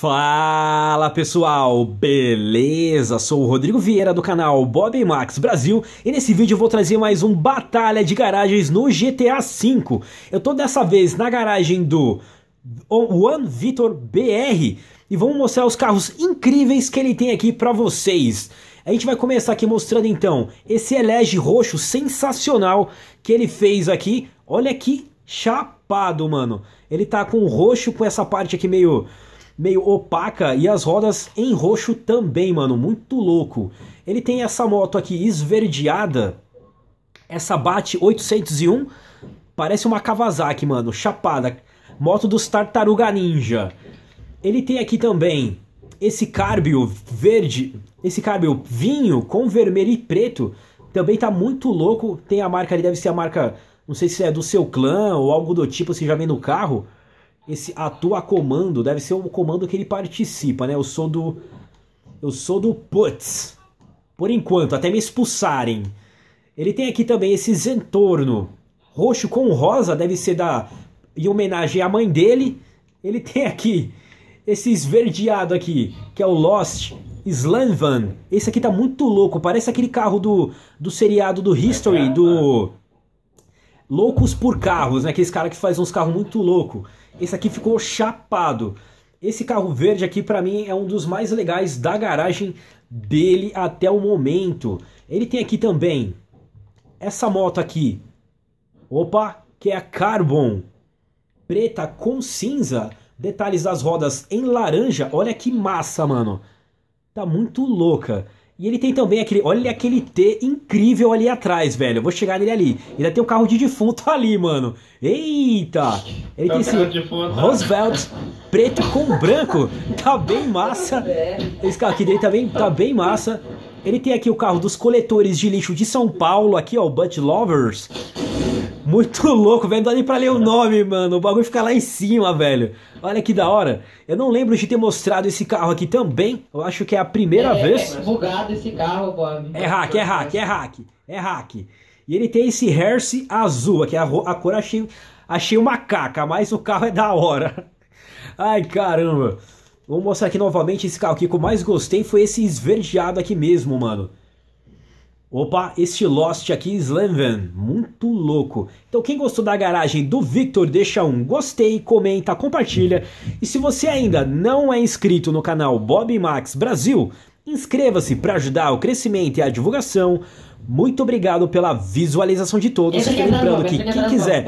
Fala pessoal, beleza? Sou o Rodrigo Vieira do canal Bob Max Brasil e nesse vídeo eu vou trazer mais um Batalha de Garagens no GTA V. Eu tô dessa vez na garagem do One Vitor BR e vamos mostrar os carros incríveis que ele tem aqui para vocês. A gente vai começar aqui mostrando então esse Elege roxo sensacional que ele fez aqui. Olha que chapado, mano. Ele tá com roxo com essa parte aqui meio meio opaca e as rodas em roxo também, mano. Muito louco. Ele tem essa moto aqui esverdeada. Essa Bate 801. Parece uma Kawasaki, mano. Chapada. Moto dos Tartaruga Ninja. Ele tem aqui também esse cárbio verde. Esse carbio vinho com vermelho e preto. Também tá muito louco. Tem a marca ali, deve ser a marca... Não sei se é do seu clã ou algo do tipo, você já vem no carro esse atua comando deve ser um comando que ele participa, né? Eu sou do. Eu sou do putz. Por enquanto, até me expulsarem. Ele tem aqui também esse zentorno. Roxo com rosa deve ser da. em homenagem à mãe dele. Ele tem aqui esse esverdeado aqui, que é o Lost Slanvan. Esse aqui tá muito louco, parece aquele carro do, do seriado do History, do Loucos por carros, né? Aqueles cara que faz uns carros muito louco. Esse aqui ficou chapado. Esse carro verde aqui para mim é um dos mais legais da garagem dele até o momento. Ele tem aqui também essa moto aqui. Opa, que é a Carbon. Preta com cinza. Detalhes das rodas em laranja. Olha que massa, mano. Tá muito louca. E ele tem também aquele. Olha aquele T incrível ali atrás, velho. Eu vou chegar nele ali. Ainda tem o um carro de defunto ali, mano. Eita! Ele é tem tá esse Roosevelt preto com branco. Tá bem massa. Esse carro aqui dele também tá, tá bem massa. Ele tem aqui o carro dos coletores de lixo de São Paulo, aqui, ó, o Butt Lovers. Muito louco, velho. Não dá nem pra ler o nome, mano. O bagulho fica lá em cima, velho. Olha que da hora. Eu não lembro de ter mostrado esse carro aqui também. Eu acho que é a primeira é, vez. É bugado esse carro, Bob. É hack, é hack, é hack. É hack. E ele tem esse Hershey azul, que é a, a cor achei, achei uma caca, mas o carro é da hora. Ai, caramba. Vou mostrar aqui novamente esse carro aqui. O que eu mais gostei foi esse esverdeado aqui mesmo, mano. Opa, este Lost aqui, Slenven, muito louco. Então quem gostou da garagem do Victor, deixa um gostei, comenta, compartilha. E se você ainda não é inscrito no canal Bob Max Brasil, inscreva-se para ajudar o crescimento e a divulgação. Muito obrigado pela visualização de todos. E lembrando que quem quiser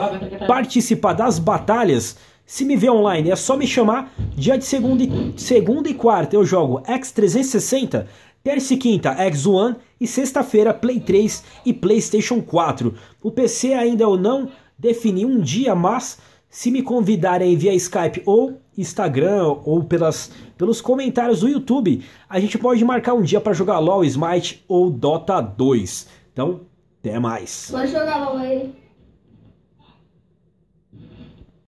participar das batalhas, se me ver online, é só me chamar. Dia de segunda e, segunda e quarta eu jogo X360 Terça e quinta, X1 e sexta-feira, Play 3 e PlayStation 4. O PC ainda eu não defini um dia, mas se me convidarem via Skype ou Instagram ou pelas, pelos comentários do YouTube, a gente pode marcar um dia para jogar LoL, Smite ou Dota 2. Então, até mais. Pode jogar LoL aí.